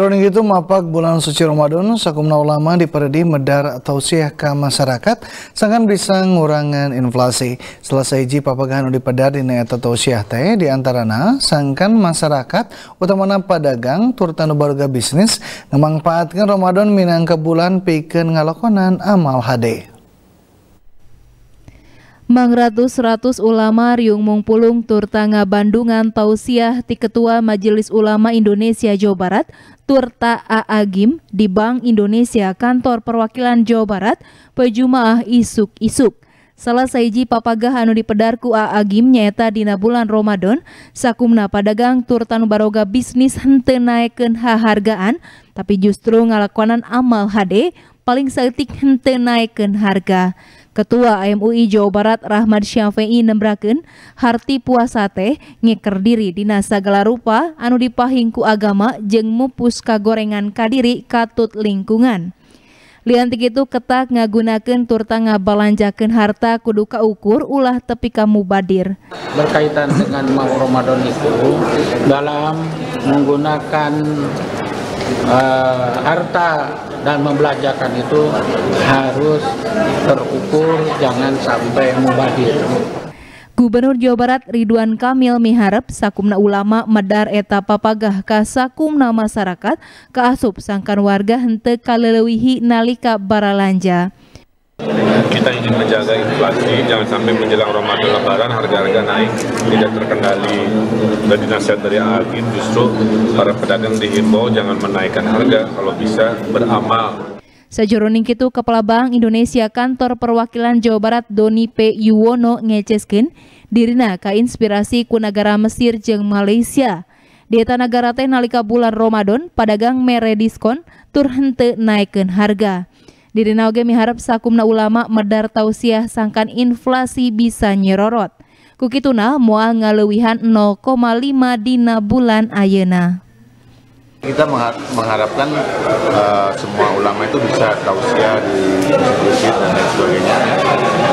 Kronik itu mapak bulan suci Ramadan, sakumna ulama diperdi medar tausiah ke masyarakat, sangat bisa ngurangan inflasi. Setelah seiji papagan dipadar di eta tausiah teh, di antarana sangkan masyarakat, utamana pedagang turutana warga bisnis, ngemanfaatkan Ramadan minang ke bulan piken ngalokonan amal hade. Mangratus-ratus ulama Riung Mungpulung Turtanga Bandungan Tausiah di Ketua Majelis Ulama Indonesia Jawa Barat Turta Aagim di Bank Indonesia Kantor Perwakilan Jawa Barat pejumaah isuk-isuk. Salah saiji papagah anu dipedarku Aagim nyaeta dina bulan Ramadan sakumna padagang turtanu baroga bisnis hente naikkan hahargaan tapi justru ngalakonan amal hade paling saletik hente naikkan harga. Ketua MUI Jawa Barat Rahmat Syafi'i nembraken harti puasa teh ngeker diri di nasa rupa anu dipahingku agama jeng mupus kagorengan kadiri katut lingkungan. Liantik itu ketak ngagunakan turta ngabalanjakan harta kuduka ukur ulah tepi kamu badir. Berkaitan dengan mau Ramadan itu dalam menggunakan Eh, harta dan membelanjakan itu harus terukur, jangan sampai mubadir. Gubernur Jawa Barat Ridwan Kamil miharap sakumna ulama medar eta papagah ka sakumna masyarakat ka asup sangkan warga hente kalelewihi nalika baralanja. Kita ingin menjaga inflasi, jangan sampai menjelang Ramadan Lebaran harga-harga naik tidak terkendali. Dan nasihat dari Agit justru para pedagang dihimbau jangan menaikkan harga, kalau bisa beramal Sejuruning itu Kepala Bank Indonesia Kantor Perwakilan Jawa Barat Doni P. Yuwono ngeceskin dirina ke inspirasi ku negara Mesir jeng Malaysia. Di eta negara teh nalika bulan Ramadan padagang mere diskon turhente naikkan harga. Dirina oge miharap sakumna ulama medar tausiah sangkan inflasi bisa nyerorot. Kukituna moal ngalewihan 0,5 dina bulan ayena. Kita mengharapkan uh, semua ulama itu bisa tausiah di masjid dan lain sebagainya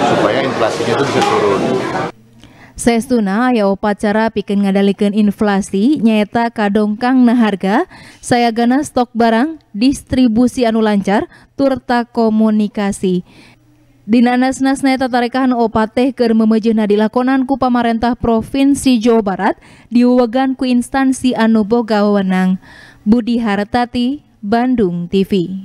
supaya inflasinya itu bisa turun. Sesuna ya upacara pikir ngadalikan inflasi nyaeta kadongkang na harga, saya ganas stok barang, distribusi anu lancar, turta komunikasi. Dinanasnas neta tarikahan opateh ker memejih dilakonan ku pamarentah Provinsi Jawa Barat diwugan ku instansi anu boga wewenang. Budi Hartati, Bandung TV.